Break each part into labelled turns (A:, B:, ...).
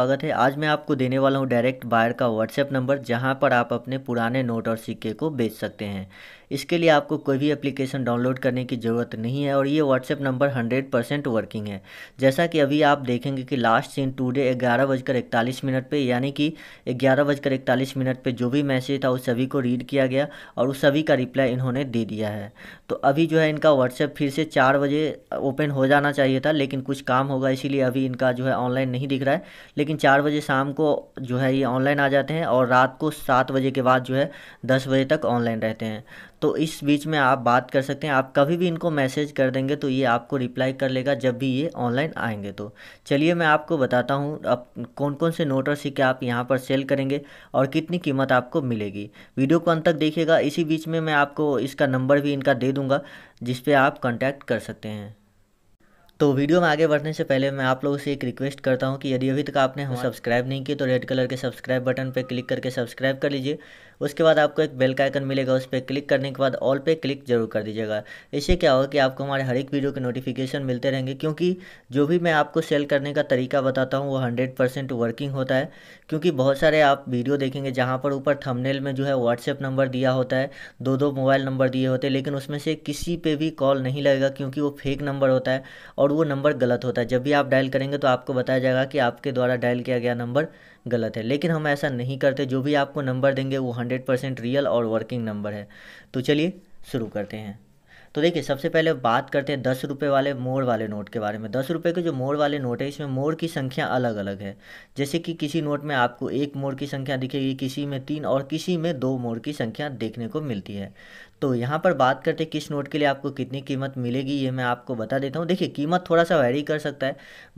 A: स्वागत है आज मैं आपको देने वाला हूं डायरेक्ट बायर का व्हाट्सएप नंबर जहां पर आप अपने पुराने नोट और सिक्के को बेच सकते हैं इसके लिए आपको कोई भी एप्लीकेशन डाउनलोड करने की ज़रूरत नहीं है और ये WhatsApp number hundred percent working है जैसा कि अभी आप देखेंगे कि लास्ट सीन टूडे ग्यारह बजकर इकतालीस मिनट पर यानी कि ग्यारह बजकर इकतालीस मिनट पर जो भी मैसेज था उस सभी को रीड किया गया और उस सभी का रिप्लाई इन्होंने दे दिया है तो अभी जो है इनका व्हाट्सएप फिर से चार बजे ओपन हो जाना चाहिए था लेकिन कुछ काम होगा इसीलिए अभी इनका जो है ऑनलाइन नहीं दिख रहा है लेकिन चार बजे शाम को जो है ये ऑनलाइन आ जाते हैं और रात को सात बजे के बाद जो है दस बजे तक ऑनलाइन रहते हैं तो इस बीच में आप बात कर सकते हैं आप कभी भी इनको मैसेज कर देंगे तो ये आपको रिप्लाई कर लेगा जब भी ये ऑनलाइन आएंगे तो चलिए मैं आपको बताता हूँ अब कौन कौन से नोट और सिक्के आप यहाँ पर सेल करेंगे और कितनी कीमत आपको मिलेगी वीडियो को अंत तक देखिएगा इसी बीच में मैं आपको इसका नंबर भी इनका दे दूँगा जिसपे आप कॉन्टैक्ट कर सकते हैं तो वीडियो में आगे बढ़ने से पहले मैं आप लोगों से एक रिक्वेस्ट करता हूँ कि यदि अभी तक आपने हमें सब्सक्राइब नहीं किया तो रेड कलर के सब्सक्राइब बटन पर क्लिक करके सब्सक्राइब कर लीजिए उसके बाद आपको एक बेल का आइकन मिलेगा उस पर क्लिक करने के बाद ऑल पे क्लिक जरूर कर दीजिएगा इससे क्या होगा कि आपको हमारे हर एक वीडियो के नोटिफिकेशन मिलते रहेंगे क्योंकि जो भी मैं आपको सेल करने का तरीका बताता हूँ वो हंड्रेड परसेंट वर्किंग होता है क्योंकि बहुत सारे आप वीडियो देखेंगे जहाँ पर ऊपर थंबनेल में जो है व्हाट्सएप नंबर दिया होता है दो दो मोबाइल नंबर दिए होते हैं लेकिन उसमें से किसी पे भी कॉल नहीं लगेगा क्योंकि वो फेक नंबर होता है और वो नंबर गलत होता है जब भी आप डायल करेंगे तो आपको बताया जाएगा कि आपके द्वारा डायल किया गया नंबर गलत है लेकिन हम ऐसा नहीं करते जो भी आपको नंबर देंगे वो हंड्रेड परसेंट रियल और वर्किंग नंबर है तो चलिए शुरू करते हैं तो देखिए सबसे पहले बात करते हैं दस रुपये वाले मोड़ वाले नोट के बारे में दस रुपये के जो मोड़ वाले नोट है इसमें मोड़ की संख्या अलग अलग है जैसे कि किसी नोट में आपको एक मोड़ की संख्या दिखेगी किसी में तीन और किसी में दो मोड़ की संख्या देखने को मिलती है तो यहाँ पर बात करते किस नोट के लिए आपको कितनी कीमत मिलेगी ये मैं आपको बता देता हूँ देखिए कीमत थोड़ा सा वैरी कर सकता है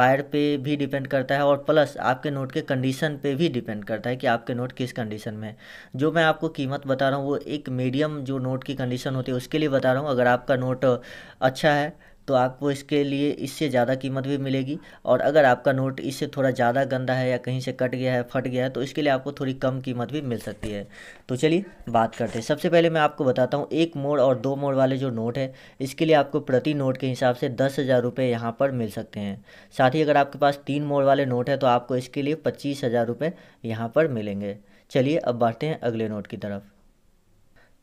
A: बायर पे भी डिपेंड करता है और प्लस आपके नोट के कंडीशन पे भी डिपेंड करता है कि आपके नोट किस कंडीशन में है जो मैं आपको कीमत बता रहा हूँ वो एक मीडियम जो नोट की कंडीशन होती है उसके लिए बता रहा हूँ अगर आपका नोट अच्छा है तो आपको इसके लिए इससे ज़्यादा कीमत भी मिलेगी और अगर आपका नोट इससे थोड़ा ज़्यादा गंदा है या कहीं से कट गया है फट गया है तो इसके लिए आपको थोड़ी कम कीमत भी मिल सकती है तो चलिए बात करते हैं सबसे पहले मैं आपको बताता हूँ एक मोड़ और दो मोड़ वाले जो नोट है इसके लिए आपको प्रति नोट के हिसाब से दस हज़ार रुपये यहाँ पर मिल सकते हैं साथ ही अगर आपके पास तीन मोड़ वाले नोट है तो आपको इसके लिए पच्चीस हज़ार रुपये यहाँ पर मिलेंगे चलिए अब बढ़ते हैं अगले नोट की तरफ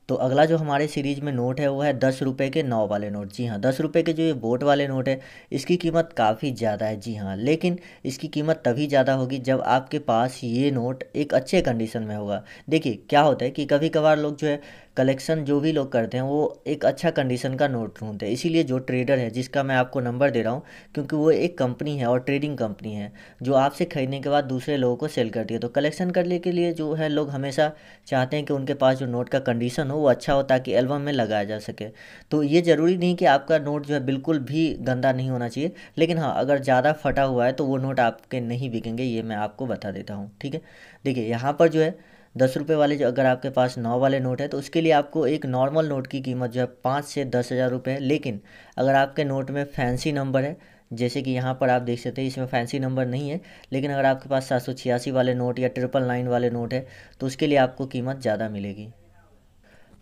A: तो अगला जो हमारे सीरीज़ में नोट है वो है दस रुपये के नौ वाले नोट जी हाँ दस रुपये के जो ये बोट वाले नोट है इसकी कीमत काफ़ी ज़्यादा है जी हाँ लेकिन इसकी कीमत तभी ज़्यादा होगी जब आपके पास ये नोट एक अच्छे कंडीशन में होगा देखिए क्या होता है कि कभी कभार लोग जो है कलेक्शन जो भी लोग करते हैं वो एक अच्छा कंडीशन का नोट ढूंढते हैं इसीलिए जो ट्रेडर है जिसका मैं आपको नंबर दे रहा हूँ क्योंकि वो एक कंपनी है और ट्रेडिंग कंपनी है जो आपसे ख़रीदने के बाद दूसरे लोगों को सेल करती है तो कलेक्शन करने के लिए जो है लोग हमेशा चाहते हैं कि उनके पास जो नोट का कंडीशन हो वो अच्छा हो ताकि एल्बम में लगाया जा सके तो ये ज़रूरी नहीं कि आपका नोट जो है बिल्कुल भी गंदा नहीं होना चाहिए लेकिन हाँ अगर ज़्यादा फटा हुआ है तो वो नोट आपके नहीं बिकेंगे ये मैं आपको बता देता हूँ ठीक है देखिए यहाँ पर जो है दस रुपये वाले जो अगर आपके पास नौ वाले नोट है तो उसके लिए आपको एक नॉर्मल नोट की कीमत जो है पाँच से दस हज़ार रुपये है लेकिन अगर आपके नोट में फैंसी नंबर है जैसे कि यहाँ पर आप देख सकते हैं इसमें फैंसी नंबर नहीं है लेकिन अगर आपके पास सात सौ छियासी वाले नोट या ट्रिपल नाइन वाले नोट है तो उसके लिए आपको कीमत ज़्यादा मिलेगी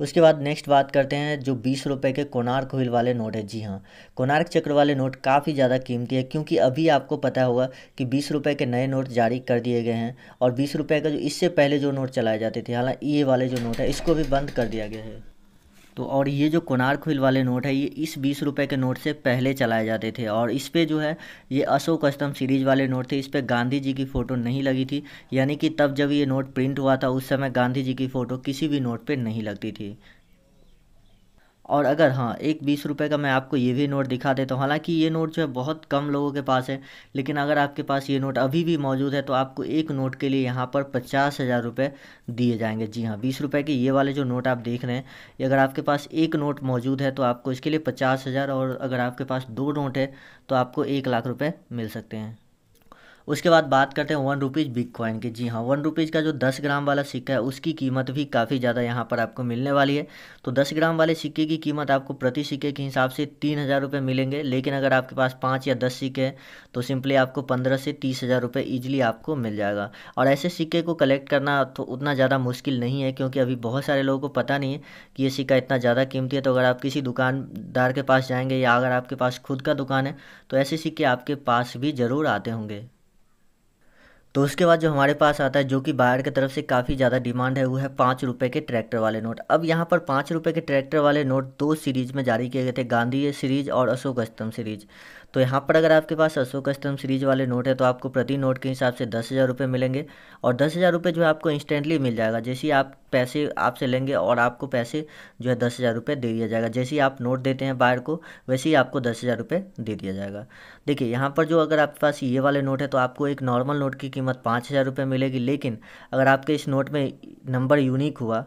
A: उसके बाद नेक्स्ट बात करते हैं जो बीस रुपये के कोणार्क हुईल वाले नोट है जी हाँ कोणार्क चक्र वाले नोट काफ़ी ज़्यादा कीमती है क्योंकि अभी आपको पता होगा कि बीस रुपये के नए नोट जारी कर दिए गए हैं और बीस रुपये का जो इससे पहले जो नोट चलाए जाते थे हालांकि ये वाले जो नोट है इसको भी बंद कर दिया गया है तो और ये जो कुनार खुल वाले नोट है ये इस बीस रुपये के नोट से पहले चलाए जाते थे और इस पर जो है ये अशोक अस्तम सीरीज वाले नोट थे इस पर गांधी जी की फ़ोटो नहीं लगी थी यानी कि तब जब ये नोट प्रिंट हुआ था उस समय गांधी जी की फ़ोटो किसी भी नोट पर नहीं लगती थी और अगर हाँ एक बीस रुपये का मैं आपको ये भी नोट दिखा देता हूँ हालांकि ये नोट जो है बहुत कम लोगों के पास है लेकिन अगर आपके पास ये नोट अभी भी मौजूद है तो आपको एक नोट के लिए यहाँ पर पचास हज़ार रुपये दिए जाएंगे जी हाँ बीस रुपये के ये वाले जो नोट आप देख रहे हैं ये अगर आपके पास एक नोट मौजूद है तो आपको इसके लिए पचास हज़ार और अगर आपके पास दो नोट है तो आपको एक लाख रुपये मिल सकते हैं उसके बाद बात करते हैं वन रुपीज़ बिग कॉइन की जी हाँ वन रुपीज़ का जो दस ग्राम वाला सिक्का है उसकी कीमत भी काफ़ी ज़्यादा यहाँ पर आपको मिलने वाली है तो दस ग्राम वाले सिक्के की कीमत आपको प्रति सिक्के के हिसाब से तीन हज़ार रुपये मिलेंगे लेकिन अगर आपके पास पाँच या दस सिक्के हैं तो सिंपली आपको पंद्रह से तीस हज़ार रुपये ईजिली आपको मिल जाएगा और ऐसे सिक्के को कलेक्ट करना तो उतना ज़्यादा मुश्किल नहीं है क्योंकि अभी बहुत सारे लोगों को पता नहीं है कि ये सिक्का इतना ज़्यादा कीमती है तो अगर आप किसी दुकानदार के पास जाएंगे या अगर आपके पास खुद का दुकान है तो ऐसे सिक्के आपके पास भी ज़रूर आते होंगे तो उसके बाद जो हमारे पास आता है जो कि बायर की तरफ से काफ़ी ज़्यादा डिमांड है वो है पाँच रुपये के ट्रैक्टर वाले नोट अब यहाँ पर पाँच रुपये के ट्रैक्टर वाले नोट दो सीरीज़ में जारी किए गए थे गांधी सीरीज़ और अशोक स्तंभ सीरीज़ तो यहाँ पर अगर आपके पास अशोक कस्टम सीरीज वाले नोट है तो आपको प्रति नोट के हिसाब से दस हज़ार रुपये मिलेंगे और दस हज़ार रुपये जो है आपको इंस्टेंटली मिल जाएगा जैसे ही आप पैसे आपसे लेंगे और आपको पैसे जो है दस हज़ार रुपये दे दिया जाएगा जैसे ही आप नोट देते हैं बाहर को वैसे ही आपको दस हज़ार रुपये दे दिया जाएगा देखिए यहाँ पर जो अगर आपके पास ये वाले नोट है तो आपको एक नॉर्मल नोट की कीमत पाँच हज़ार रुपये मिलेगी लेकिन अगर आपके इस नोट में नंबर यूनिक हुआ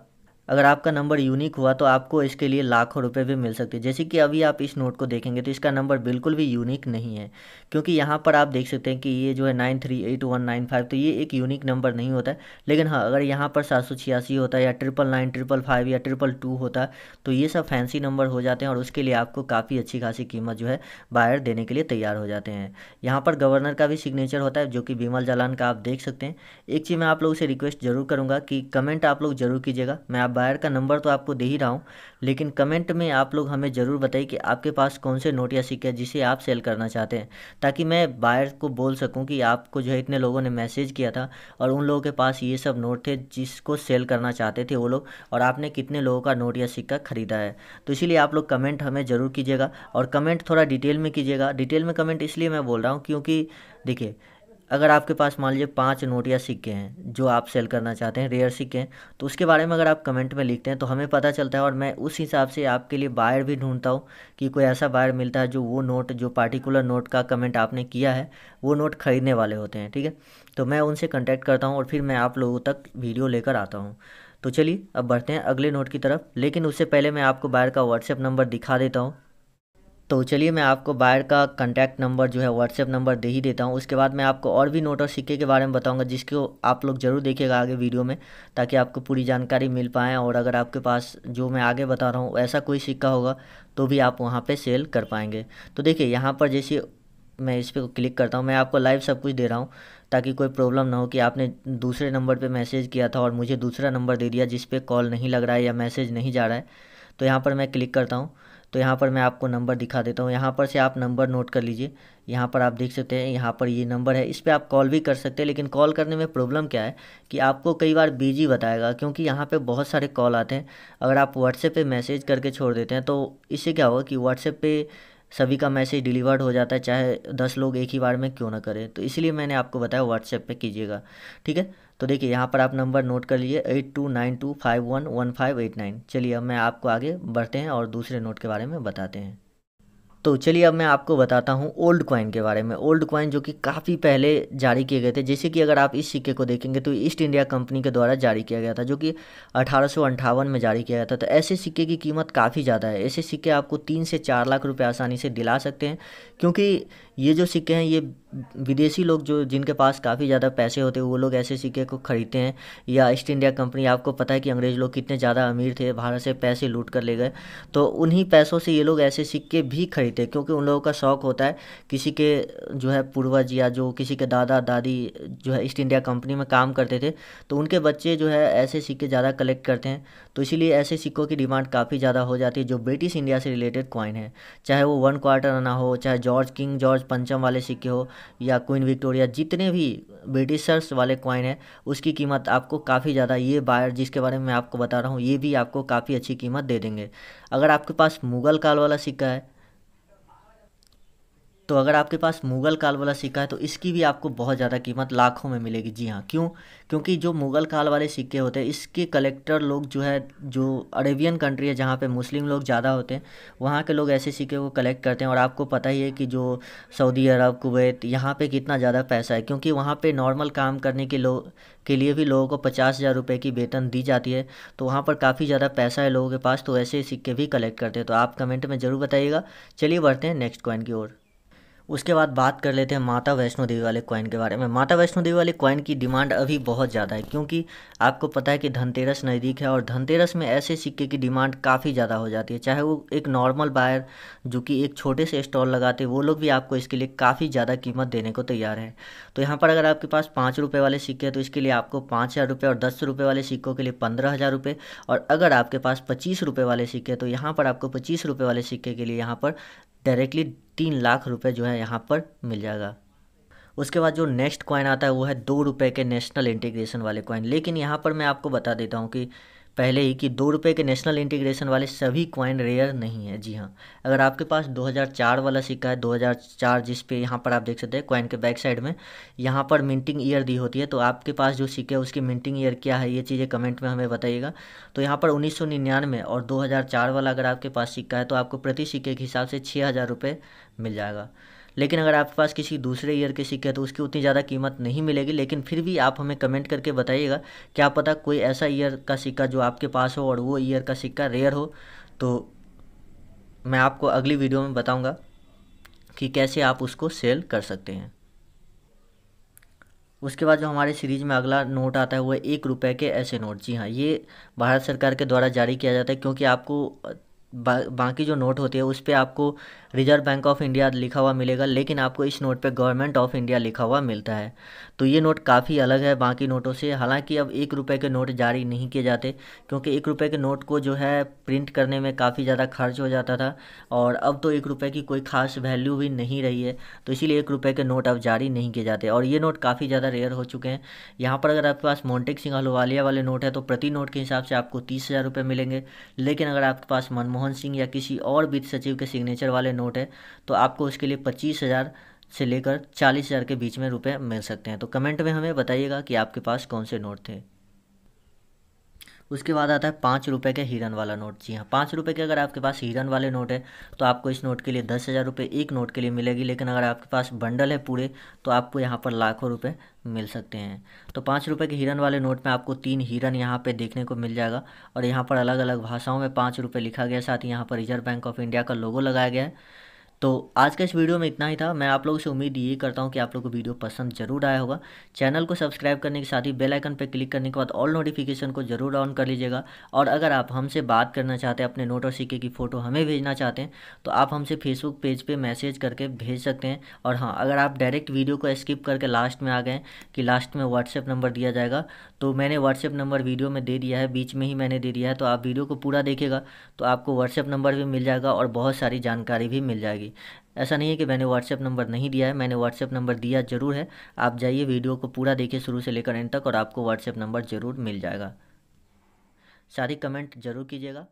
A: अगर आपका नंबर यूनिक हुआ तो आपको इसके लिए लाखों रुपए भी मिल सकते हैं जैसे कि अभी आप इस नोट को देखेंगे तो इसका नंबर बिल्कुल भी यूनिक नहीं है क्योंकि यहाँ पर आप देख सकते हैं कि ये जो है nine three eight one nine five तो ये एक यूनिक नंबर नहीं होता है लेकिन हाँ अगर यहाँ पर सात सौ छियासी होता है या ट्रिपल नाइन ट्रिपल फाइव या ट्रिपल टू होता तो ये सब फैंसी नंबर हो जाते हैं और उसके लिए आपको काफ़ी अच्छी खासी कीमत जो है बायर देने के लिए तैयार हो जाते हैं यहाँ पर गवर्नर का भी सिग्नेचर होता है जो कि बीमल जालान का आप देख सकते हैं एक चीज़ मैं आप लोगों से रिक्वेस्ट जरूर करूँगा कि कमेंट आप लोग जरूर कीजिएगा मैं आप एम्पायर का नंबर तो आपको दे ही रहा हूँ लेकिन कमेंट में आप लोग हमें ज़रूर बताइए कि आपके पास कौन से नोट या सिक्के जिसे आप सेल करना चाहते हैं ताकि मैं बायर को बोल सकूँ कि आपको जो है इतने लोगों ने मैसेज किया था और उन लोगों के पास ये सब नोट थे जिसको सेल करना चाहते थे वो लोग और आपने कितने लोगों का नोट या सिक्का ख़रीदा है तो इसीलिए आप लोग कमेंट हमें ज़रूर कीजिएगा और कमेंट थोड़ा डिटेल में कीजिएगा डिटेल में कमेंट इसलिए मैं बोल रहा हूँ क्योंकि देखिए अगर आपके पास मान लीजिए पाँच नोट या सिक्के हैं जो आप सेल करना चाहते हैं रेयर सिक्के हैं तो उसके बारे में अगर आप कमेंट में लिखते हैं तो हमें पता चलता है और मैं उस हिसाब से आपके लिए बायर भी ढूंढता हूँ कि कोई ऐसा बायर मिलता है जो वो नोट जो पार्टिकुलर नोट का कमेंट आपने किया है वो नोट ख़रीदने वाले होते हैं ठीक है तो मैं उनसे कंटेक्ट करता हूँ और फिर मैं आप लोगों तक वीडियो लेकर आता हूँ तो चलिए अब बढ़ते हैं अगले नोट की तरफ लेकिन उससे पहले मैं आपको बायर का व्हाट्सएप नंबर दिखा देता हूँ तो चलिए मैं आपको बायर का कॉन्टैक्ट नंबर जो है व्हाट्सएप नंबर दे ही देता हूँ उसके बाद मैं आपको और भी नोट और सिक्के के बारे में बताऊँगा जिसको आप लोग ज़रूर देखिएगा आगे वीडियो में ताकि आपको पूरी जानकारी मिल पाएँ और अगर आपके पास जो मैं आगे बता रहा हूँ ऐसा कोई सिक्का होगा तो भी आप वहाँ पर सेल कर पाएंगे तो देखिए यहाँ पर जैसे मैं इस पर क्लिक करता हूँ मैं आपको लाइव सब कुछ दे रहा हूँ ताकि कोई प्रॉब्लम ना हो कि आपने दूसरे नंबर पे मैसेज किया था और मुझे दूसरा नंबर दे दिया जिस पे कॉल नहीं लग रहा है या मैसेज नहीं जा रहा है तो यहाँ पर मैं क्लिक करता हूँ तो यहाँ पर मैं आपको नंबर दिखा देता हूँ यहाँ पर से आप नंबर नोट कर लीजिए यहाँ पर आप देख सकते हैं यहाँ पर ये नंबर है इस पर आप कॉल भी कर सकते हैं लेकिन कॉल करने में प्रॉब्लम क्या है कि आपको कई बार बिजी बताएगा क्योंकि यहाँ पे बहुत सारे कॉल आते हैं अगर आप व्हाट्सएप पे मैसेज करके छोड़ देते हैं तो इससे क्या होगा कि व्हाट्सएप पर सभी का मैसेज डिलीवर्ड हो जाता है चाहे दस लोग एक ही बार में क्यों ना करें तो इसलिए मैंने आपको बताया व्हाट्सएप पर कीजिएगा ठीक है तो देखिए यहाँ पर आप नंबर नोट कर लिए eight two nine two five one one five eight nine चलिए अब मैं आपको आगे बढ़ते हैं और दूसरे नोट के बारे में बताते हैं तो चलिए अब मैं आपको बताता हूँ ओल्ड कॉइन के बारे में ओल्ड कॉइन जो कि काफ़ी पहले जारी किए गए थे जैसे कि अगर आप इस सिक्के को देखेंगे तो ईस्ट इंडिया कंपनी के द्वारा जारी किया गया था जो कि अठारह में जारी किया गया था तो ऐसे सिक्के की कीमत काफ़ी ज़्यादा है ऐसे सिक्के आपको तीन से चार लाख रुपये आसानी से दिला सकते हैं क्योंकि ये जो सिक्के हैं ये विदेशी लोग जो जिनके पास काफ़ी ज़्यादा पैसे होते हैं वो लोग ऐसे सिक्के को ख़रीदते हैं या ईस्ट इंडिया कंपनी आपको पता है कि अंग्रेज़ लोग कितने ज़्यादा अमीर थे भारत से पैसे लूट कर ले गए तो उन्हीं पैसों से ये लोग ऐसे सिक्के भी खरीदते क्योंकि उन लोगों का शौक़ होता है किसी के जो है पूर्वज या जो किसी के दादा दादी जो है ईस्ट इंडिया कंपनी में काम करते थे तो उनके बच्चे जो है ऐसे सिक्के ज़्यादा कलेक्ट करते हैं तो इसीलिए ऐसे सिक्कों की डिमांड काफ़ी ज़्यादा हो जाती है जो ब्रिटिश इंडिया से रिलेटेड कॉइन है चाहे वो वन क्वार्टर आना हो चाहे जॉर्ज किंग जॉर्ज पंचम वाले सिक्के हो या क्वीन विक्टोरिया जितने भी ब्रिटिशर्स वाले कॉइन है उसकी कीमत आपको काफ़ी ज़्यादा ये बायर जिसके बारे में मैं आपको बता रहा हूँ ये भी आपको काफ़ी अच्छी कीमत दे देंगे अगर आपके पास मुगल काल वाला सिक्का है तो अगर आपके पास मुग़ल काल वाला सिक्का है तो इसकी भी आपको बहुत ज़्यादा कीमत लाखों में मिलेगी जी हाँ क्यों क्योंकि जो मुग़ल काल वाले सिक्के होते हैं इसके कलेक्टर लोग जो है जो अरेबियन कंट्री है जहाँ पे मुस्लिम लोग ज़्यादा होते हैं वहाँ के लोग ऐसे सिक्के को कलेक्ट करते हैं और आपको पता ही है कि जो सऊदी अरब कुवैत यहाँ पर कितना ज़्यादा पैसा है क्योंकि वहाँ पर नॉर्मल काम करने के लोग के लिए भी लोगों को पचास हज़ार रुपये की वेतन दी जाती है तो वहाँ पर काफ़ी ज़्यादा पैसा है लोगों के पास तो ऐसे सिक्के भी कलेक्ट करते हैं तो आप कमेंट में ज़रूर बताइएगा चलिए बढ़ते हैं नेक्स्ट कॉइन की ओर उसके बाद बात कर लेते हैं माता वैष्णो देवी वाले कॉइन के बारे में माता वैष्णो देवी वाले कॉइन की डिमांड अभी बहुत ज़्यादा है क्योंकि आपको पता है कि धनतेरस नज़दीक है और धनतेरस में ऐसे सिक्के की डिमांड काफ़ी ज़्यादा हो जाती है चाहे वो एक नॉर्मल बायर जो कि एक छोटे से स्टॉल लगाते वो लोग भी आपको इसके लिए काफ़ी ज़्यादा कीमत देने को तैयार हैं तो यहाँ पर अगर आपके पास पाँच रुपये वाले सिक्के हैं तो इसके लिए आपको पाँच हज़ार रुपये और दस रुपये वाले सिक्कों के लिए पंद्रह हज़ार रुपये और अगर आपके पास पच्चीस रुपये वाले सिक्के तो यहाँ पर आपको पच्चीस रुपये वाले सिक्के के लिए यहाँ पर डायरेक्टली तीन लाख रुपए जो है यहाँ पर मिल जाएगा उसके बाद जो नेक्स्ट कॉइन आता है वो है दो रुपये के नेशनल इंटीग्रेशन वाले कॉइन लेकिन यहाँ पर मैं आपको बता देता हूँ कि पहले ही कि दो रुपये के नेशनल इंटीग्रेशन वाले सभी क्वाइन रेयर नहीं है जी हाँ अगर आपके पास 2004 वाला सिक्का है 2004 जिस पे यहाँ पर आप देख सकते हैं क्वाइन के बैक साइड में यहाँ पर मिंटिंग ईयर दी होती है तो आपके पास जो सिक्के उसकी मिंटिंग ईयर क्या है ये चीज़ें कमेंट में हमें बताइएगा तो यहाँ पर उन्नीस और दो वाला अगर आपके पास सिक्का है तो आपको प्रति सिक्के के हिसाब से छः मिल जाएगा लेकिन अगर आपके पास किसी दूसरे ईयर के सिक्के हैं तो उसकी उतनी ज़्यादा कीमत नहीं मिलेगी लेकिन फिर भी आप हमें कमेंट करके बताइएगा क्या पता कोई ऐसा ईयर का सिक्का जो आपके पास हो और वो ईयर का सिक्का रेयर हो तो मैं आपको अगली वीडियो में बताऊँगा कि कैसे आप उसको सेल कर सकते हैं उसके बाद जो हमारे सीरीज़ में अगला नोट आता है वो एक रुपए के ऐसे नोट जी हाँ ये भारत सरकार के द्वारा जारी किया जाता है क्योंकि आपको बा, बाकी जो नोट होती है उस पर आपको रिजर्व बैंक ऑफ इंडिया लिखा हुआ मिलेगा लेकिन आपको इस नोट पे गवर्नमेंट ऑफ इंडिया लिखा हुआ मिलता है तो ये नोट काफ़ी अलग है बाकी नोटों से हालांकि अब एक रुपये के नोट जारी नहीं किए जाते क्योंकि एक रुपये के नोट को जो है प्रिंट करने में काफ़ी ज़्यादा खर्च हो जाता था और अब तो एक रुपये की कोई खास वैल्यू भी नहीं रही है तो इसीलिए एक रुपये के नोट अब जारी नहीं किए जाते और ये नोट काफ़ी ज़्यादा रेयर हो चुके हैं यहाँ पर अगर आपके पास मोन्टेक सिंह अहलुवालिया वाले नोट है तो प्रति नोट के हिसाब से आपको तीस हज़ार रुपये मिलेंगे लेकिन अगर आपके पास मनमोहन मनमोहन सिंह या किसी और वित्त सचिव के सिग्नेचर वाले नोट है तो आपको उसके लिए पच्चीस हज़ार से लेकर चालीस हज़ार के बीच में रुपए मिल सकते हैं तो कमेंट में हमें बताइएगा कि आपके पास कौन से नोट थे उसके बाद आता है पाँच रुपये के हिरन वाला नोट जी हाँ पाँच रुपये के अगर आपके पास हिरन वाले नोट है तो आपको इस नोट के लिए दस हज़ार रुपये एक नोट के लिए मिलेगी लेकिन अगर आपके पास बंडल है पूरे तो आपको यहाँ पर लाखों रुपये मिल सकते हैं तो पाँच रुपये के हिरन वाले नोट में आपको तीन हिरन यहाँ पे देखने को मिल जाएगा और यहाँ पर अलग अलग भाषाओं में पाँच रुपये लिखा गया साथ ही यहाँ पर रिजर्व बैंक ऑफ इंडिया का लोगो लगाया गया है तो आज का इस वीडियो में इतना ही था मैं आप लोगों से उम्मीद ये करता हूँ कि आप लोग को वीडियो पसंद जरूर आया होगा चैनल को सब्सक्राइब करने के साथ ही बेल आइकन पर क्लिक करने के बाद ऑल नोटिफिकेशन को जरूर ऑन कर लीजिएगा और अगर आप हमसे बात करना चाहते हैं अपने नोट और सिक्के की फ़ोटो हमें भेजना चाहते हैं तो आप हमसे फेसबुक पेज पर मैसेज करके भेज सकते हैं और हाँ अगर आप डायरेक्ट वीडियो को स्किप करके लास्ट में आ गए कि लास्ट में व्हाट्सएप नंबर दिया जाएगा तो मैंने व्हाट्सएप नंबर वीडियो में दे दिया है बीच में ही मैंने दे दिया है तो आप वीडियो को पूरा देखेगा तो आपको व्हाट्सएप नंबर भी मिल जाएगा और बहुत सारी जानकारी भी मिल जाएगी जाएगी ऐसा नहीं है कि मैंने व्हाट्सएप नंबर नहीं दिया है मैंने व्हाट्सएप नंबर दिया ज़रूर है आप जाइए वीडियो को पूरा देखिए शुरू से लेकर एंड तक और आपको व्हाट्सएप नंबर ज़रूर मिल जाएगा सारी कमेंट ज़रूर कीजिएगा